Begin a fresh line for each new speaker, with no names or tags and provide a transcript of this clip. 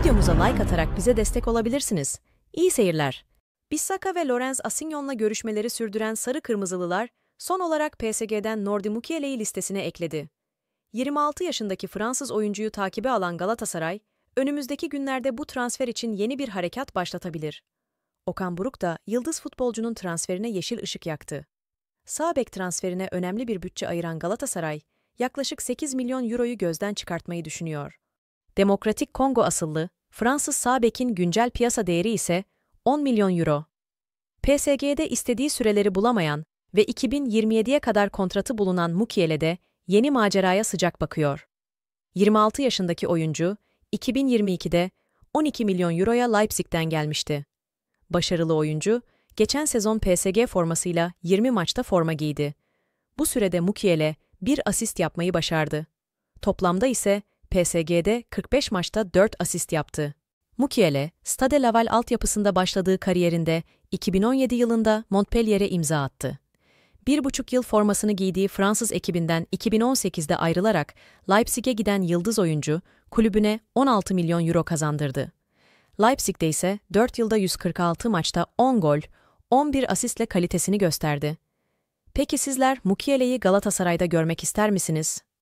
Videomuza like atarak bize destek olabilirsiniz. İyi seyirler. Bissaka ve Lorenz Asignon'la görüşmeleri sürdüren Sarı Kırmızılılar, son olarak PSG'den Nordi Mukiele'yi listesine ekledi. 26 yaşındaki Fransız oyuncuyu takibe alan Galatasaray, önümüzdeki günlerde bu transfer için yeni bir harekat başlatabilir. Okan Buruk da yıldız futbolcunun transferine yeşil ışık yaktı. Sağbek transferine önemli bir bütçe ayıran Galatasaray, yaklaşık 8 milyon euroyu gözden çıkartmayı düşünüyor. Demokratik Kongo asıllı Fransız Sabek'in güncel piyasa değeri ise 10 milyon euro. PSG'de istediği süreleri bulamayan ve 2027'ye kadar kontratı bulunan Mukiele de yeni maceraya sıcak bakıyor. 26 yaşındaki oyuncu 2022'de 12 milyon euroya Leipzig'ten gelmişti. Başarılı oyuncu geçen sezon PSG formasıyla 20 maçta forma giydi. Bu sürede Mukiele bir asist yapmayı başardı. Toplamda ise PSG'de 45 maçta 4 asist yaptı. Mukiele, Stade Laval altyapısında başladığı kariyerinde 2017 yılında Montpellier'e imza attı. Bir buçuk yıl formasını giydiği Fransız ekibinden 2018'de ayrılarak Leipzig'e giden yıldız oyuncu kulübüne 16 milyon euro kazandırdı. Leipzig'de ise 4 yılda 146 maçta 10 gol, 11 asistle kalitesini gösterdi. Peki sizler Mukiele'yi Galatasaray'da görmek ister misiniz?